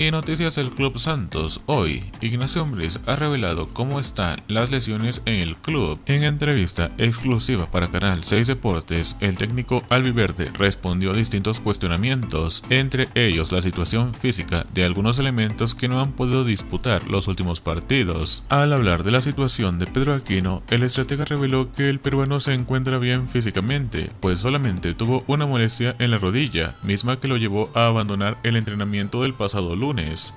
Y noticias del Club Santos, hoy, Ignacio Hombres ha revelado cómo están las lesiones en el club. En entrevista exclusiva para Canal 6 Deportes, el técnico albiverde respondió a distintos cuestionamientos, entre ellos la situación física de algunos elementos que no han podido disputar los últimos partidos. Al hablar de la situación de Pedro Aquino, el estratega reveló que el peruano se encuentra bien físicamente, pues solamente tuvo una molestia en la rodilla, misma que lo llevó a abandonar el entrenamiento del pasado lunes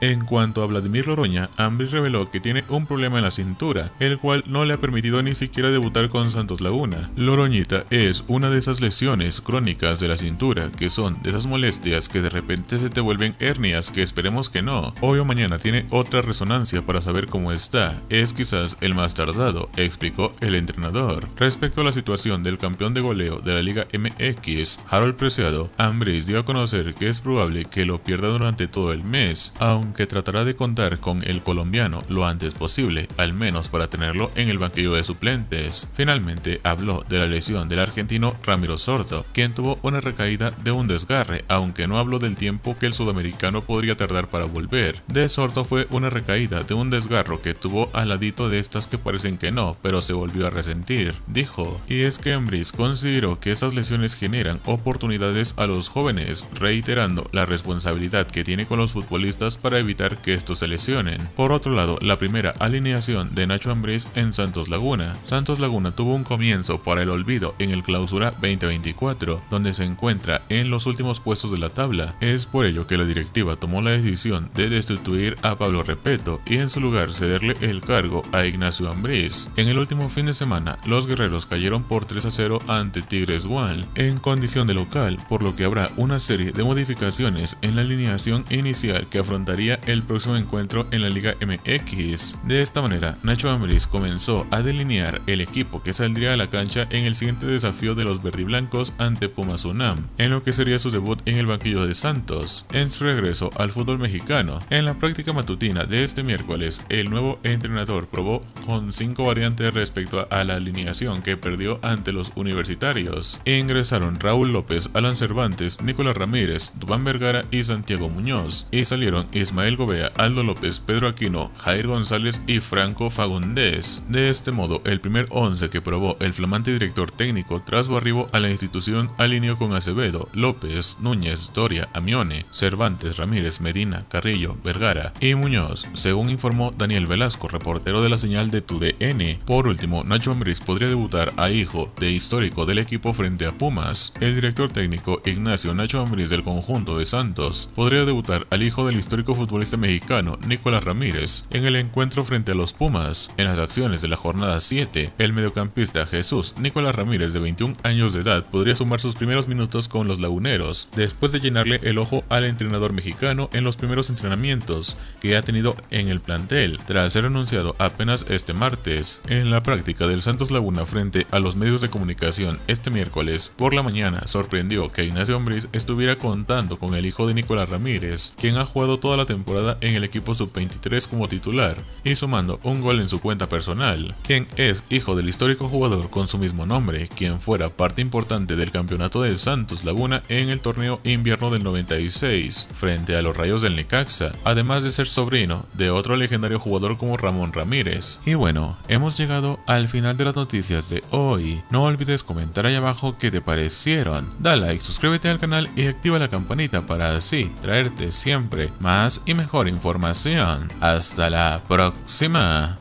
en cuanto a Vladimir Loroña, Ambris reveló que tiene un problema en la cintura, el cual no le ha permitido ni siquiera debutar con Santos Laguna. Loroñita es una de esas lesiones crónicas de la cintura, que son de esas molestias que de repente se te vuelven hernias que esperemos que no. Hoy o mañana tiene otra resonancia para saber cómo está, es quizás el más tardado, explicó el entrenador. Respecto a la situación del campeón de goleo de la Liga MX, Harold Preciado, Ambris dio a conocer que es probable que lo pierda durante todo el mes, aunque tratará de contar con el colombiano lo antes posible, al menos para tenerlo en el banquillo de suplentes. Finalmente habló de la lesión del argentino Ramiro Sordo, quien tuvo una recaída de un desgarre, aunque no habló del tiempo que el sudamericano podría tardar para volver. De Sordo fue una recaída de un desgarro que tuvo al ladito de estas que parecen que no, pero se volvió a resentir, dijo. Y es que Embris consideró que esas lesiones generan oportunidades a los jóvenes, reiterando la responsabilidad que tiene con los futbolistas para evitar que estos se lesionen. Por otro lado, la primera alineación de Nacho Ambriz en Santos Laguna. Santos Laguna tuvo un comienzo para el olvido en el clausura 2024, donde se encuentra en los últimos puestos de la tabla. Es por ello que la directiva tomó la decisión de destituir a Pablo Repeto y en su lugar cederle el cargo a Ignacio Ambriz. En el último fin de semana, los guerreros cayeron por 3 a 0 ante Tigres one en condición de local, por lo que habrá una serie de modificaciones en la alineación inicial que afrontaría el próximo encuentro en la Liga MX. De esta manera, Nacho Ambriz comenzó a delinear el equipo que saldría a la cancha en el siguiente desafío de los verdiblancos ante Pumas Unam, en lo que sería su debut en el banquillo de Santos, en su regreso al fútbol mexicano. En la práctica matutina de este miércoles, el nuevo entrenador probó con cinco variantes respecto a la alineación que perdió ante los universitarios. Ingresaron Raúl López, Alan Cervantes, Nicolás Ramírez, Dubán Vergara y Santiago Muñoz, y Ismael Gobea, Aldo López, Pedro Aquino, Jair González y Franco Fagundés. De este modo, el primer 11 que probó el flamante director técnico tras su arribo a la institución alineó con Acevedo, López, Núñez, Doria, Amione, Cervantes, Ramírez, Medina, Carrillo, Vergara y Muñoz, según informó Daniel Velasco, reportero de la señal de TUDN. Por último, Nacho Ambriz podría debutar a hijo de histórico del equipo frente a Pumas. El director técnico Ignacio Nacho Ambriz del conjunto de Santos podría debutar al hijo de el histórico futbolista mexicano Nicolás Ramírez en el encuentro frente a los Pumas. En las acciones de la jornada 7, el mediocampista Jesús Nicolás Ramírez de 21 años de edad podría sumar sus primeros minutos con los laguneros, después de llenarle el ojo al entrenador mexicano en los primeros entrenamientos que ha tenido en el plantel, tras ser anunciado apenas este martes. En la práctica del Santos Laguna frente a los medios de comunicación este miércoles por la mañana, sorprendió que Ignacio Ombriz estuviera contando con el hijo de Nicolás Ramírez, quien ha jugado jugado toda la temporada en el equipo sub-23 como titular y sumando un gol en su cuenta personal, quien es hijo del histórico jugador con su mismo nombre, quien fuera parte importante del campeonato De Santos Laguna en el torneo invierno del 96 frente a los Rayos del Necaxa, además de ser sobrino de otro legendario jugador como Ramón Ramírez. Y bueno, hemos llegado al final de las noticias de hoy. No olvides comentar ahí abajo Que te parecieron. Da like, suscríbete al canal y activa la campanita para así traerte siempre más y mejor información. Hasta la próxima.